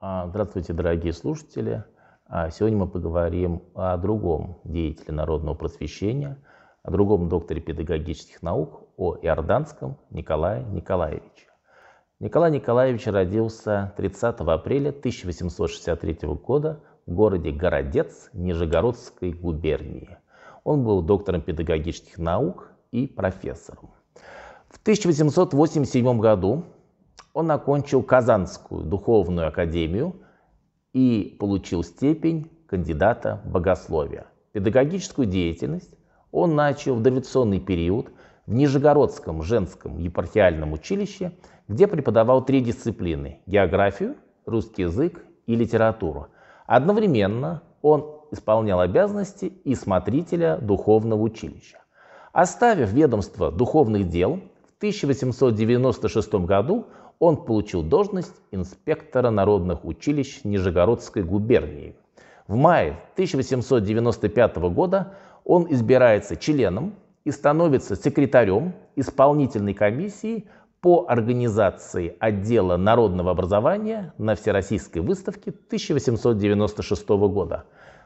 А, здравствуйте, дорогие слушатели! А сегодня мы поговорим о другом деятеле народного просвещения, о другом докторе педагогических наук, о иорданском Николае Николаевиче. Николай Николаевич родился 30 апреля 1863 года в городе Городец Нижегородской губернии. Он был доктором педагогических наук и профессором. В 1887 году он окончил Казанскую духовную академию – и получил степень кандидата богословия. Педагогическую деятельность он начал в дореволюционный период в Нижегородском женском епархиальном училище, где преподавал три дисциплины – географию, русский язык и литературу. Одновременно он исполнял обязанности и смотрителя духовного училища. Оставив ведомство духовных дел, в 1896 году он получил должность инспектора народных училищ Нижегородской губернии. В мае 1895 года он избирается членом и становится секретарем исполнительной комиссии по организации отдела народного образования на Всероссийской выставке 1896 года.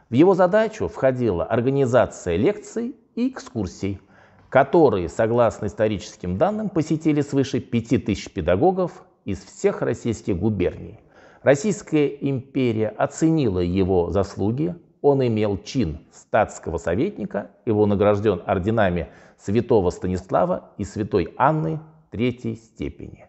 В его задачу входила организация лекций и экскурсий – которые, согласно историческим данным, посетили свыше 5000 педагогов из всех российских губерний. Российская империя оценила его заслуги, он имел чин статского советника, его награжден орденами святого Станислава и святой Анны третьей степени.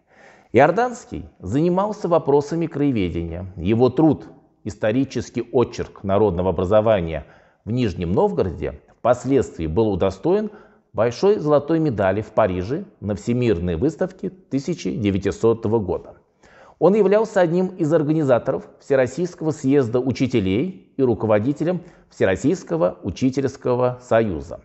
Иорданский занимался вопросами краеведения. Его труд «Исторический очерк народного образования в Нижнем Новгороде» впоследствии был удостоен большой золотой медали в Париже на Всемирной выставке 1900 года. Он являлся одним из организаторов Всероссийского съезда учителей и руководителем Всероссийского учительского союза.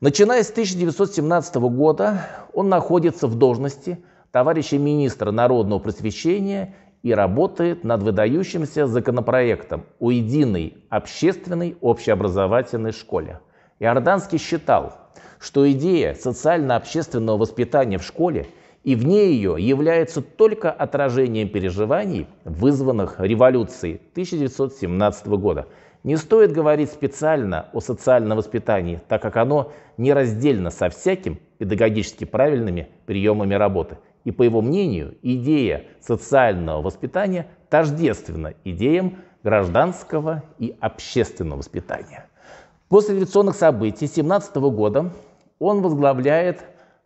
Начиная с 1917 года он находится в должности товарища министра народного просвещения и работает над выдающимся законопроектом о единой общественной общеобразовательной школе. Иорданский считал, что идея социально-общественного воспитания в школе и вне ее является только отражением переживаний, вызванных революцией 1917 года. Не стоит говорить специально о социальном воспитании, так как оно нераздельно со всяким педагогически правильными приемами работы. И по его мнению, идея социального воспитания тождественна идеям гражданского и общественного воспитания. После революционных событий 17 года он возглавляет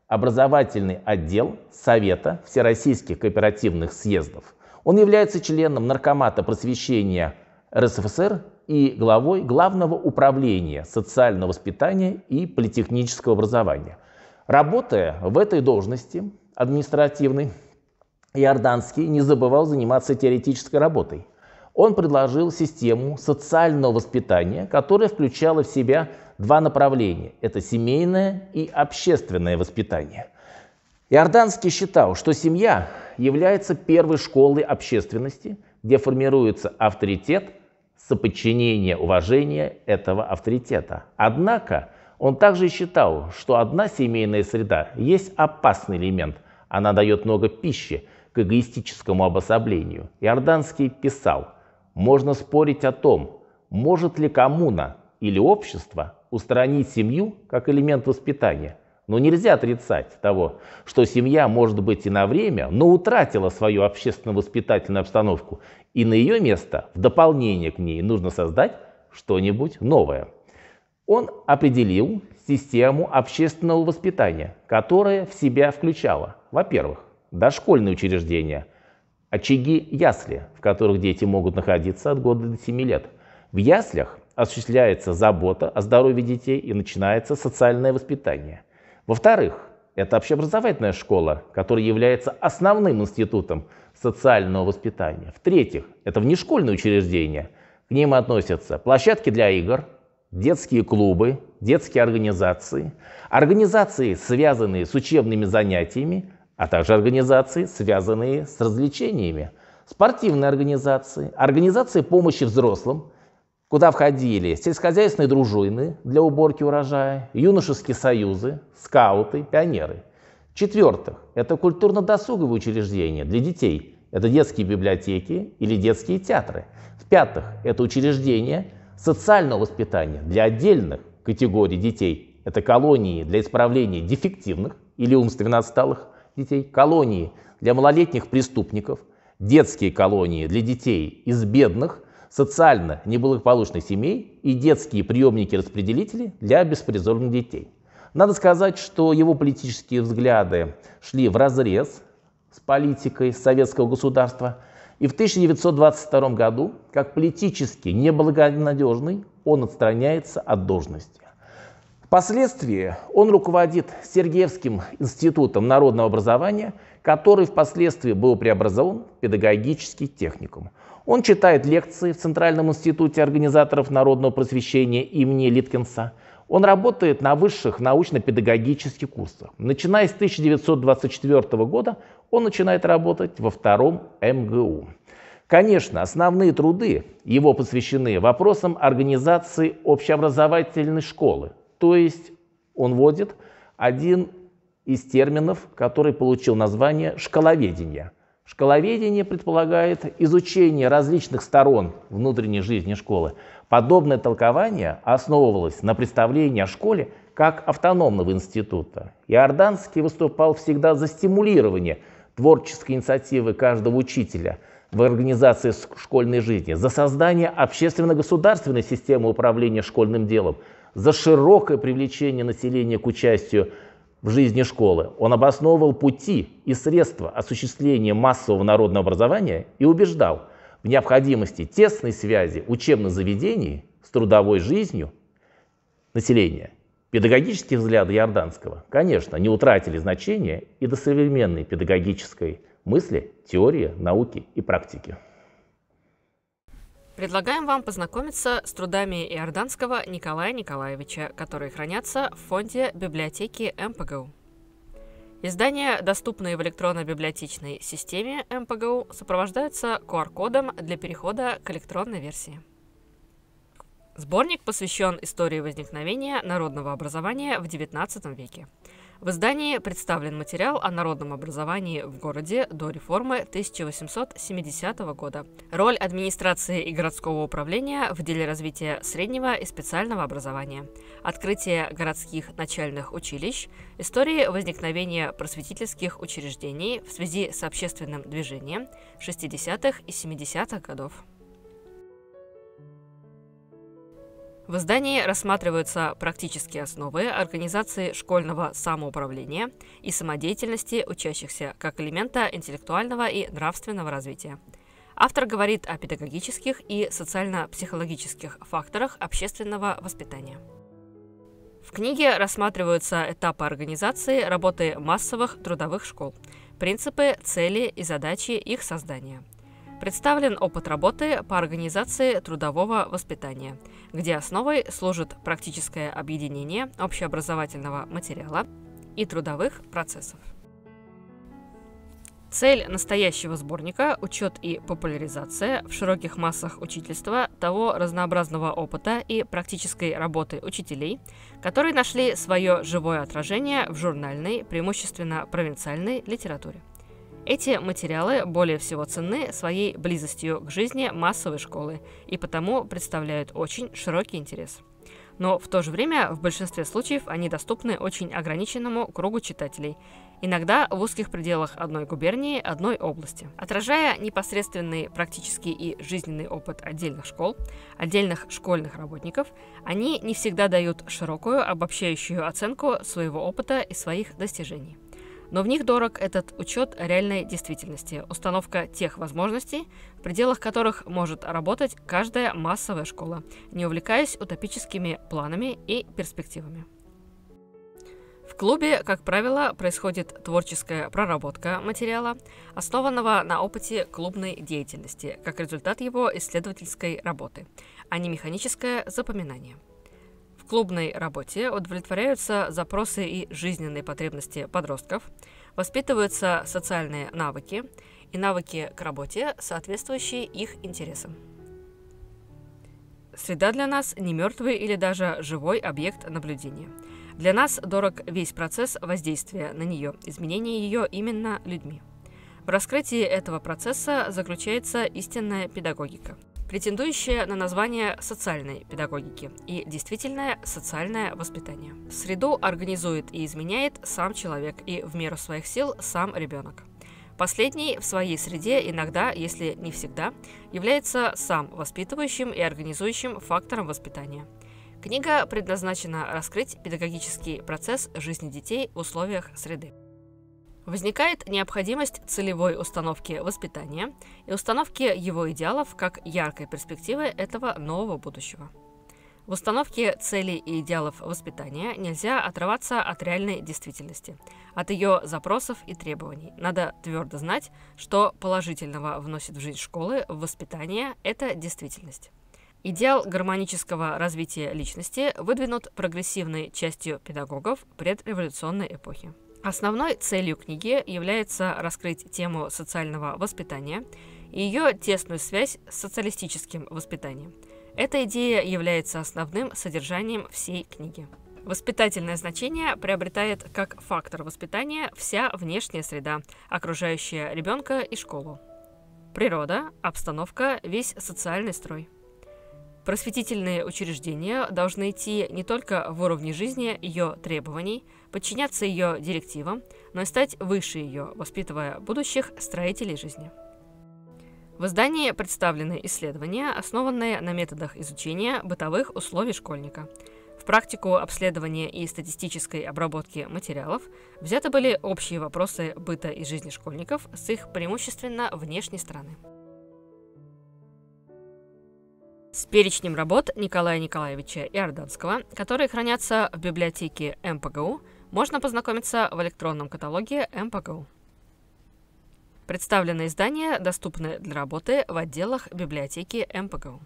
образовательный отдел Совета Всероссийских кооперативных съездов. Он является членом Наркомата просвещения РСФСР и главой Главного управления социального воспитания и политехнического образования. Работая в этой должности административной, Иорданский не забывал заниматься теоретической работой. Он предложил систему социального воспитания, которая включала в себя два направления – это семейное и общественное воспитание. Иорданский считал, что семья является первой школой общественности, где формируется авторитет, соподчинение, уважение этого авторитета. Однако он также считал, что одна семейная среда есть опасный элемент, она дает много пищи к эгоистическому обособлению. Иорданский писал – можно спорить о том, может ли коммуна или общество устранить семью как элемент воспитания, но нельзя отрицать того, что семья, может быть, и на время, но утратила свою общественно-воспитательную обстановку, и на ее место, в дополнение к ней, нужно создать что-нибудь новое. Он определил систему общественного воспитания, которая в себя включала, во-первых, дошкольные учреждения, очаги ясли, в которых дети могут находиться от года до 7 лет. В яслях осуществляется забота о здоровье детей и начинается социальное воспитание. Во-вторых, это общеобразовательная школа, которая является основным институтом социального воспитания. В-третьих, это внешкольные учреждения. К ним относятся площадки для игр, детские клубы, детские организации, организации, связанные с учебными занятиями, а также организации, связанные с развлечениями, спортивные организации, организации помощи взрослым, куда входили сельскохозяйственные дружины для уборки урожая, юношеские союзы, скауты, пионеры. четвертых это культурно-досуговые учреждения для детей, это детские библиотеки или детские театры. В-пятых, это учреждения социального воспитания для отдельных категорий детей, это колонии для исправления дефективных или умственно отсталых детей, колонии для малолетних преступников, детские колонии для детей из бедных, социально неблагополучных семей и детские приемники-распределители для беспризорных детей. Надо сказать, что его политические взгляды шли в разрез с политикой советского государства, и в 1922 году, как политически неблагонадежный, он отстраняется от должности. Впоследствии он руководит Сергеевским институтом народного образования, который впоследствии был преобразован в педагогический техникум. Он читает лекции в Центральном институте организаторов народного просвещения имени Литкинса. Он работает на высших научно-педагогических курсах. Начиная с 1924 года он начинает работать во втором МГУ. Конечно, основные труды его посвящены вопросам организации общеобразовательной школы, то есть он вводит один из терминов, который получил название шкаловедение. Шкаловедение предполагает изучение различных сторон внутренней жизни школы. Подобное толкование основывалось на представлении о школе как автономного института. Иорданский выступал всегда за стимулирование творческой инициативы каждого учителя в организации школьной жизни, за создание общественно-государственной системы управления школьным делом – за широкое привлечение населения к участию в жизни школы. Он обосновывал пути и средства осуществления массового народного образования и убеждал в необходимости тесной связи учебных заведений с трудовой жизнью населения. Педагогические взгляды Ярданского, конечно, не утратили значения и до современной педагогической мысли, теории, науки и практики. Предлагаем вам познакомиться с трудами иорданского Николая Николаевича, которые хранятся в фонде библиотеки МПГУ. Издания, доступные в электронно-библиотечной системе МПГУ, сопровождаются QR-кодом для перехода к электронной версии. Сборник посвящен истории возникновения народного образования в XIX веке. В издании представлен материал о народном образовании в городе до реформы 1870 года. Роль администрации и городского управления в деле развития среднего и специального образования. Открытие городских начальных училищ. Истории возникновения просветительских учреждений в связи с общественным движением 60-х и 70-х годов. В издании рассматриваются практические основы организации школьного самоуправления и самодеятельности учащихся как элемента интеллектуального и нравственного развития. Автор говорит о педагогических и социально-психологических факторах общественного воспитания. В книге рассматриваются этапы организации работы массовых трудовых школ, принципы, цели и задачи их создания – представлен опыт работы по организации трудового воспитания, где основой служит практическое объединение общеобразовательного материала и трудовых процессов. Цель настоящего сборника – учет и популяризация в широких массах учительства того разнообразного опыта и практической работы учителей, которые нашли свое живое отражение в журнальной, преимущественно провинциальной литературе. Эти материалы более всего ценны своей близостью к жизни массовой школы и потому представляют очень широкий интерес. Но в то же время в большинстве случаев они доступны очень ограниченному кругу читателей, иногда в узких пределах одной губернии, одной области. Отражая непосредственный практический и жизненный опыт отдельных школ, отдельных школьных работников, они не всегда дают широкую обобщающую оценку своего опыта и своих достижений. Но в них дорог этот учет реальной действительности, установка тех возможностей, в пределах которых может работать каждая массовая школа, не увлекаясь утопическими планами и перспективами. В клубе, как правило, происходит творческая проработка материала, основанного на опыте клубной деятельности, как результат его исследовательской работы, а не механическое запоминание – клубной работе удовлетворяются запросы и жизненные потребности подростков, воспитываются социальные навыки и навыки к работе, соответствующие их интересам. Среда для нас не мертвый или даже живой объект наблюдения. Для нас дорог весь процесс воздействия на нее, изменения ее именно людьми. В раскрытии этого процесса заключается истинная педагогика – претендующая на название социальной педагогики и действительное социальное воспитание. Среду организует и изменяет сам человек и в меру своих сил сам ребенок. Последний в своей среде иногда, если не всегда, является сам воспитывающим и организующим фактором воспитания. Книга предназначена раскрыть педагогический процесс жизни детей в условиях среды. Возникает необходимость целевой установки воспитания и установки его идеалов как яркой перспективы этого нового будущего. В установке целей и идеалов воспитания нельзя отрываться от реальной действительности, от ее запросов и требований. Надо твердо знать, что положительного вносит в жизнь школы в воспитание – это действительность. Идеал гармонического развития личности выдвинут прогрессивной частью педагогов предреволюционной эпохи. Основной целью книги является раскрыть тему социального воспитания и ее тесную связь с социалистическим воспитанием. Эта идея является основным содержанием всей книги. Воспитательное значение приобретает как фактор воспитания вся внешняя среда, окружающая ребенка и школу. Природа, обстановка, весь социальный строй – Просветительные учреждения должны идти не только в уровне жизни ее требований, подчиняться ее директивам, но и стать выше ее, воспитывая будущих строителей жизни. В издании представлены исследования, основанные на методах изучения бытовых условий школьника. В практику обследования и статистической обработки материалов взяты были общие вопросы быта и жизни школьников с их преимущественно внешней стороны с перечнем работ Николая Николаевича Иорданского, которые хранятся в библиотеке МПГУ, можно познакомиться в электронном каталоге МПГУ. Представленные издания доступны для работы в отделах библиотеки МПГУ.